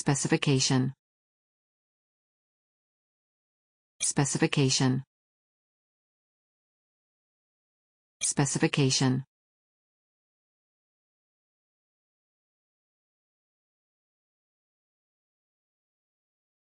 Specification. Specification. Specification.